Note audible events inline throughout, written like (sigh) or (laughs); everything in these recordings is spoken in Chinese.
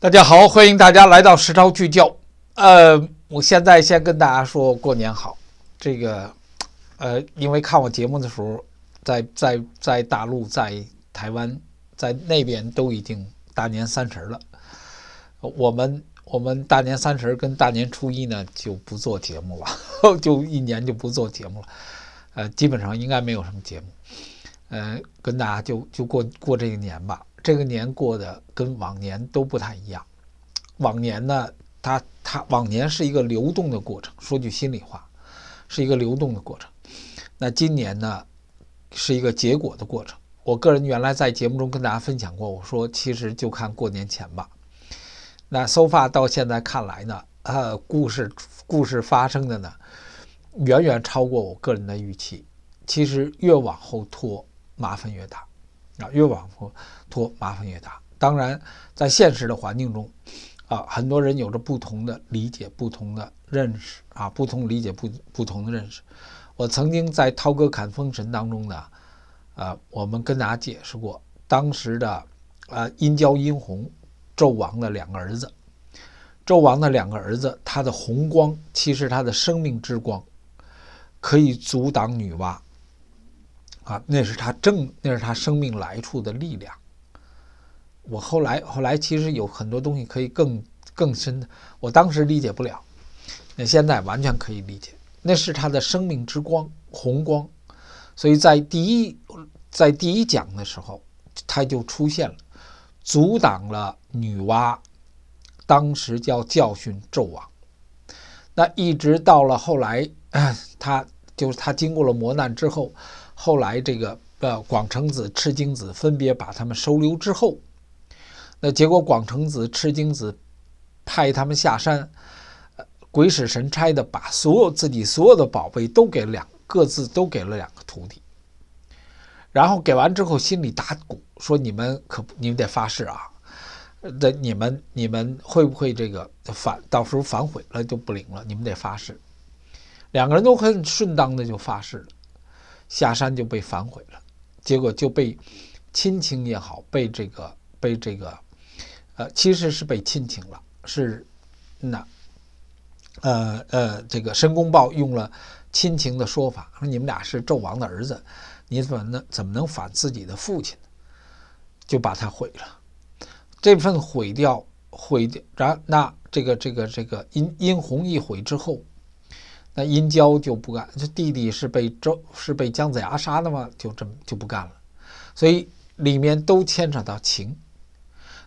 大家好，欢迎大家来到《时超聚焦》。呃，我现在先跟大家说过年好。这个，呃，因为看我节目的时候，在在在大陆、在台湾、在那边都已经大年三十了。我们我们大年三十跟大年初一呢就不做节目了，(laughs) 就一年就不做节目了。呃，基本上应该没有什么节目。呃，跟大家就就过过这一年吧。这个年过得跟往年都不太一样。往年呢，它它往年是一个流动的过程。说句心里话，是一个流动的过程。那今年呢，是一个结果的过程。我个人原来在节目中跟大家分享过，我说其实就看过年前吧。那 so sofa 到现在看来呢，呃，故事故事发生的呢，远远超过我个人的预期。其实越往后拖，麻烦越大。啊，越往后拖麻烦越大。当然，在现实的环境中，啊，很多人有着不同的理解、不同的认识啊，不同理解不不同的认识。我曾经在《涛哥侃封神》当中呢，呃，我们跟大家解释过，当时的，呃，殷郊、殷红，纣王的两个儿子，纣王的两个儿子，他的红光其实他的生命之光，可以阻挡女娲。啊，那是他正，那是他生命来处的力量。我后来后来其实有很多东西可以更更深的，我当时理解不了，那现在完全可以理解。那是他的生命之光，红光，所以在第一在第一讲的时候，他就出现了，阻挡了女娲。当时叫教训纣王，那一直到了后来，(coughs) 他就是他经过了磨难之后。后来，这个呃，广成子、赤精子分别把他们收留之后，那结果广成子、赤精子派他们下山，鬼使神差的把所有自己所有的宝贝都给了两各自，都给了两个徒弟。然后给完之后，心里打鼓，说你们可你们得发誓啊，的你们你们会不会这个反到时候反悔了就不灵了？你们得发誓。两个人都很顺当的就发誓了。下山就被反悔了，结果就被亲情也好，被这个被这个，呃，其实是被亲情了。是那呃呃，这个申公豹用了亲情的说法，说你们俩是纣王的儿子，你怎么能怎么能反自己的父亲呢？就把他毁了。这份毁掉毁掉，然那这个这个这个殷殷红一毁之后。那殷郊就不干，这弟弟是被周是被姜子牙杀的吗？就这么就不干了，所以里面都牵扯到情，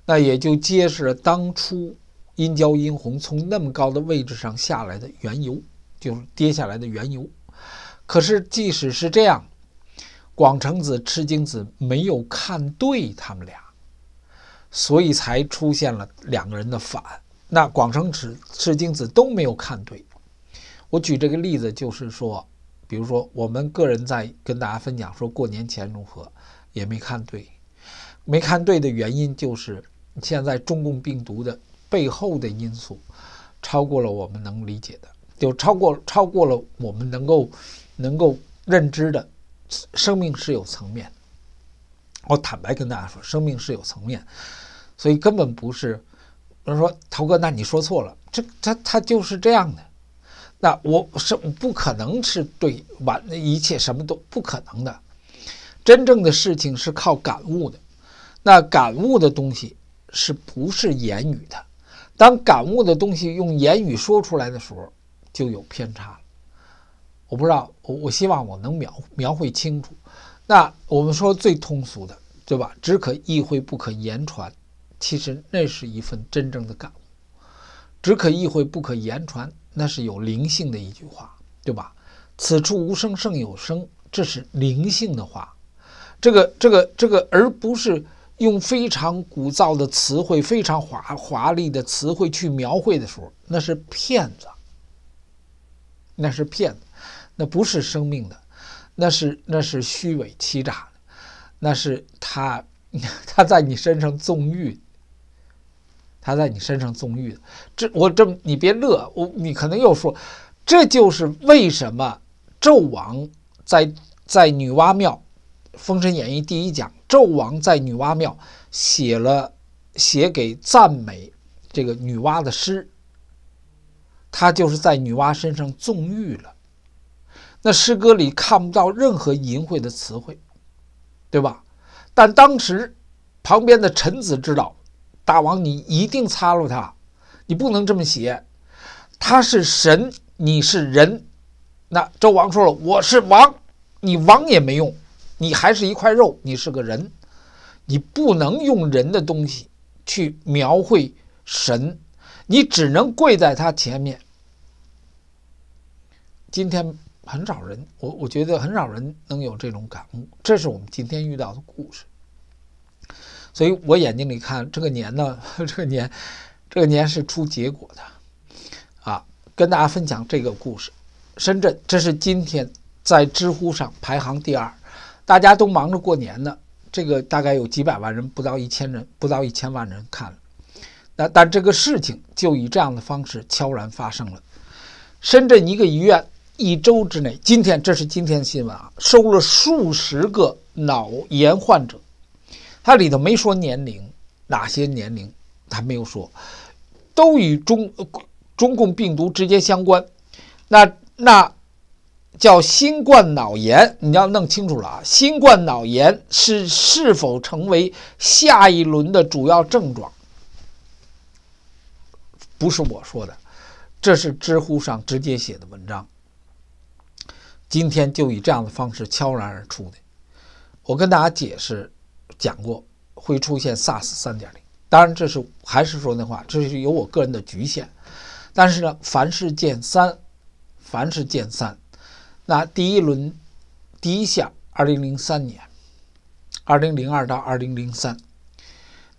那也就揭示了当初殷郊殷红从那么高的位置上下来的缘由，就是跌下来的缘由。可是即使是这样，广成子赤精子没有看对他们俩，所以才出现了两个人的反。那广成子赤精子都没有看对。我举这个例子就是说，比如说我们个人在跟大家分享，说过年前如何也没看对，没看对的原因就是现在中共病毒的背后的因素超过了我们能理解的，就超过超过了我们能够能够认知的。生命是有层面，我坦白跟大家说，生命是有层面，所以根本不是。有人说，涛哥，那你说错了，这他他就是这样的。那我是不可能是对完一切什么都不可能的，真正的事情是靠感悟的。那感悟的东西是不是言语的？当感悟的东西用言语说出来的时候，就有偏差了。我不知道，我我希望我能描描绘清楚。那我们说最通俗的，对吧？只可意会不可言传，其实那是一份真正的感悟。只可意会不可言传。那是有灵性的一句话，对吧？此处无声胜有声，这是灵性的话。这个、这个、这个，而不是用非常古噪的词汇、非常华华丽的词汇去描绘的时候，那是骗子，那是骗子，那不是生命的，那是那是虚伪欺诈的，那是他 (laughs) 他在你身上纵欲。他在你身上纵欲，这我这你别乐，我你可能又说，这就是为什么纣王在在女娲庙，《封神演义》第一讲，纣王在女娲庙写了写给赞美这个女娲的诗，他就是在女娲身上纵欲了。那诗歌里看不到任何淫秽的词汇，对吧？但当时旁边的臣子知道。大王，你一定擦了他，你不能这么写。他是神，你是人。那周王说了：“我是王，你王也没用，你还是一块肉，你是个人，你不能用人的东西去描绘神，你只能跪在他前面。”今天很少人，我我觉得很少人能有这种感悟。这是我们今天遇到的故事。所以我眼睛里看这个年呢，(laughs) 这个年，这个年是出结果的，啊，跟大家分享这个故事。深圳，这是今天在知乎上排行第二，大家都忙着过年呢。这个大概有几百万人，不到一千人，不到一千万人看了。那但这个事情就以这样的方式悄然发生了。深圳一个医院一周之内，今天这是今天的新闻啊，收了数十个脑炎患者。它里头没说年龄，哪些年龄它没有说，都与中中共病毒直接相关。那那叫新冠脑炎，你要弄清楚了啊！新冠脑炎是是否成为下一轮的主要症状？不是我说的，这是知乎上直接写的文章。今天就以这样的方式悄然而出的，我跟大家解释。讲过会出现 SARS 三点零，当然这是还是说那话，这是有我个人的局限。但是呢，凡是见三，凡是见三，那第一轮第一下，二零零三年，二零零二到二零零三，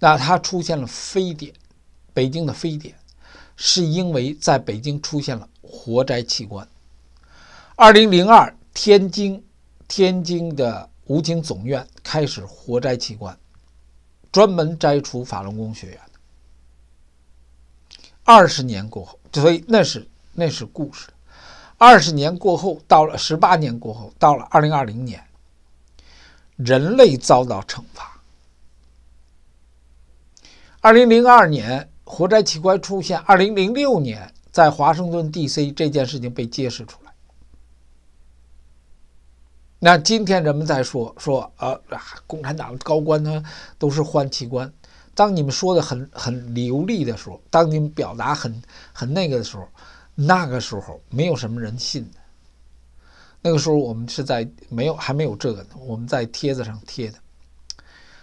那它出现了非典，北京的非典是因为在北京出现了活摘器官。二零零二天津，天津的。武警总院开始活摘器官，专门摘除法轮功学员。二十年过后，所以那是那是故事。二十年过后，到了十八年过后，到了二零二零年，人类遭到惩罚。二零零二年，活摘器官出现；二零零六年，在华盛顿 D.C. 这件事情被揭示出。那今天人们在说说呃，共产党的高官呢都是换器官。当你们说的很很流利的时候，当你们表达很很那个的时候，那个时候没有什么人信的。那个时候我们是在没有还没有这个，我们在贴子上贴的。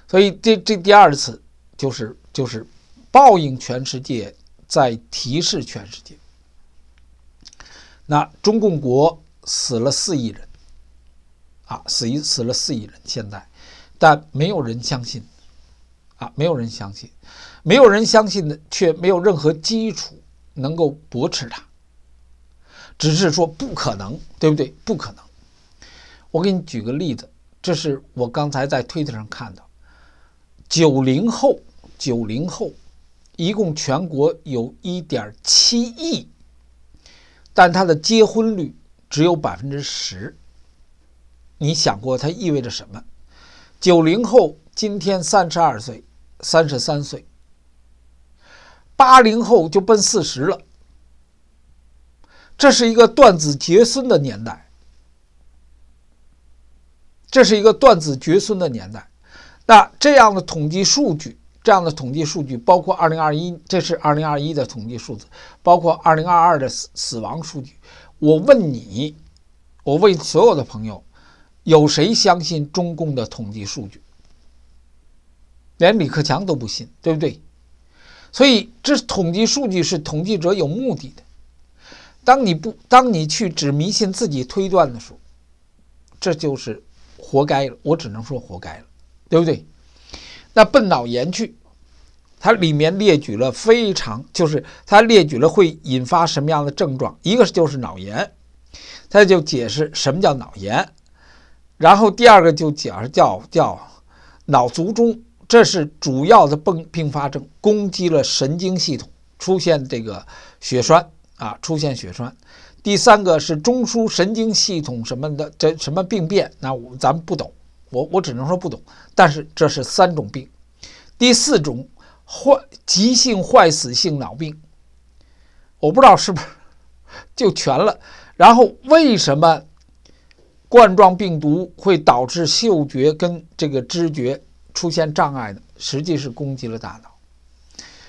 所以这这第二次就是就是报应全世界，在提示全世界。那中共国死了四亿人。啊，死一死了四亿人，现在，但没有人相信，啊，没有人相信，没有人相信的，却没有任何基础能够驳斥它，只是说不可能，对不对？不可能。我给你举个例子，这是我刚才在推特上看到，九零后，九零后，一共全国有一点七亿，但他的结婚率只有百分之十。你想过它意味着什么？九零后今天三十二岁、三十三岁，八零后就奔四十了。这是一个断子绝孙的年代，这是一个断子绝孙的年代。那这样的统计数据，这样的统计数据，包括二零二一，这是二零二一的统计数字，包括二零二二的死死亡数据。我问你，我问所有的朋友。有谁相信中共的统计数据？连李克强都不信，对不对？所以这统计数据是统计者有目的的。当你不当你去只迷信自己推断的时候，这就是活该了。我只能说活该了，对不对？那笨脑炎去，它里面列举了非常，就是它列举了会引发什么样的症状，一个就是脑炎。它就解释什么叫脑炎。然后第二个就讲叫叫脑卒中，这是主要的病并发症，攻击了神经系统，出现这个血栓啊，出现血栓。第三个是中枢神经系统什么的，这什么病变？那咱们不懂，我我只能说不懂。但是这是三种病。第四种坏急性坏死性脑病，我不知道是不是就全了。然后为什么？冠状病毒会导致嗅觉跟这个知觉出现障碍的，实际是攻击了大脑，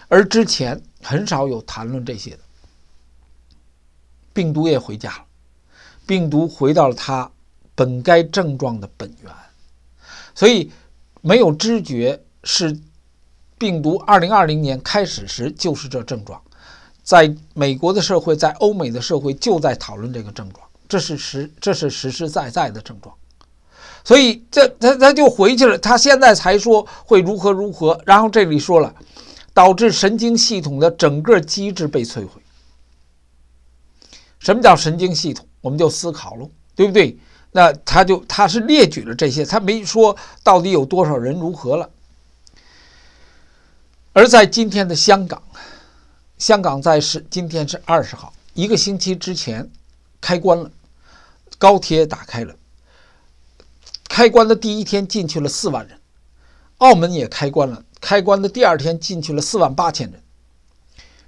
而之前很少有谈论这些的。病毒也回家了，病毒回到了它本该症状的本源，所以没有知觉是病毒。二零二零年开始时就是这症状，在美国的社会，在欧美的社会就在讨论这个症状。这是实，这是实实在在的症状，所以这他他就回去了。他现在才说会如何如何，然后这里说了，导致神经系统的整个机制被摧毁。什么叫神经系统？我们就思考了，对不对？那他就他是列举了这些，他没说到底有多少人如何了。而在今天的香港，香港在是今天是二十号，一个星期之前，开关了。高铁打开了，开关的第一天进去了四万人。澳门也开关了，开关的第二天进去了四万八千人。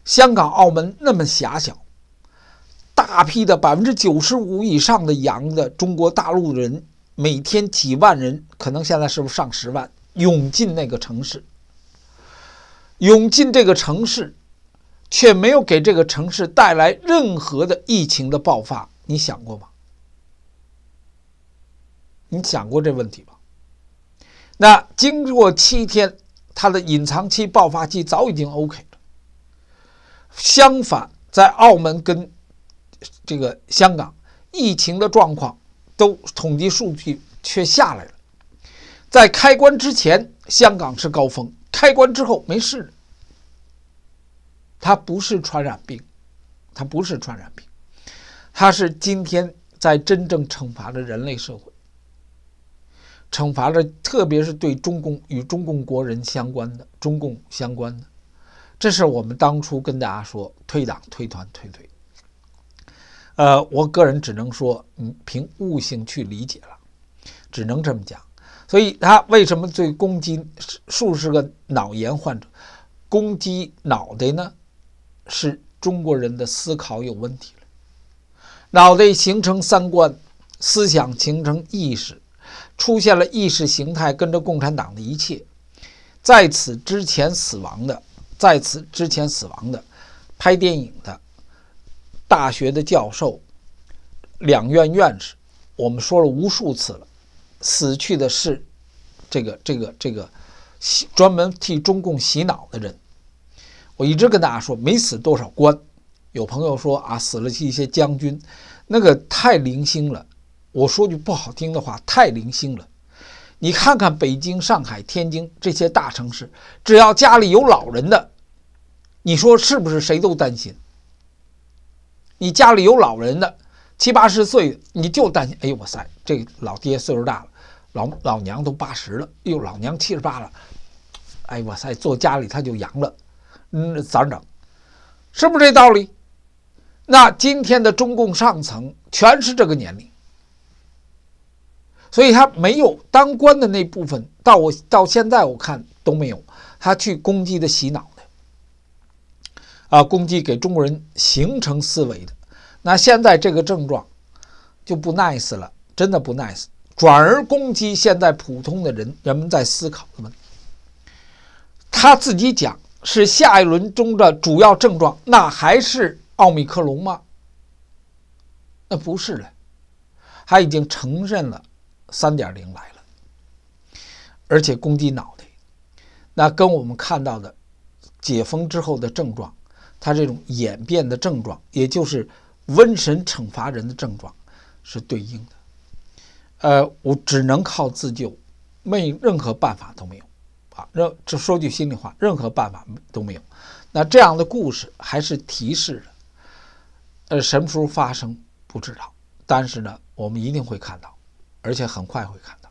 香港、澳门那么狭小，大批的百分之九十五以上的洋的中国大陆人，每天几万人，可能现在是不是上十万，涌进那个城市，涌进这个城市，却没有给这个城市带来任何的疫情的爆发。你想过吗？你想过这问题吗？那经过七天，它的隐藏期、爆发期早已经 OK 了。相反，在澳门跟这个香港疫情的状况都统计数据却下来了。在开关之前，香港是高峰；开关之后没事。它不是传染病，它不是传染病，它是今天在真正惩罚着人类社会。惩罚着，特别是对中共与中共国人相关的中共相关的，这是我们当初跟大家说推党推团推队。呃，我个人只能说，嗯，凭悟性去理解了，只能这么讲。所以，他为什么最攻击数十个脑炎患者攻击脑袋呢？是中国人的思考有问题了，脑袋形成三观，思想形成意识。出现了意识形态跟着共产党的一切，在此之前死亡的，在此之前死亡的，拍电影的，大学的教授，两院院士，我们说了无数次了，死去的是这个这个这个专门替中共洗脑的人，我一直跟大家说，没死多少官，有朋友说啊，死了一些将军，那个太零星了。我说句不好听的话，太零星了。你看看北京、上海、天津这些大城市，只要家里有老人的，你说是不是谁都担心？你家里有老人的，七八十岁，你就担心。哎呦，哇塞，这老爹岁数大了，老老娘都八十了，哟，呦，老娘七十八了，哎，我塞，坐家里他就阳了，嗯，咋整？是不是这道理？那今天的中共上层全是这个年龄。所以他没有当官的那部分，到我到现在我看都没有，他去攻击的洗脑的，啊，攻击给中国人形成思维的，那现在这个症状就不 nice 了，真的不 nice，转而攻击现在普通的人，人们在思考问题。他自己讲是下一轮中的主要症状，那还是奥密克戎吗？那不是了，他已经承认了。三点零来了，而且攻击脑袋，那跟我们看到的解封之后的症状，它这种演变的症状，也就是瘟神惩罚人的症状是对应的。呃，我只能靠自救，没任何办法都没有啊。任这说句心里话，任何办法都没有。那这样的故事还是提示的，呃，什么时候发生不知道，但是呢，我们一定会看到。而且很快会看。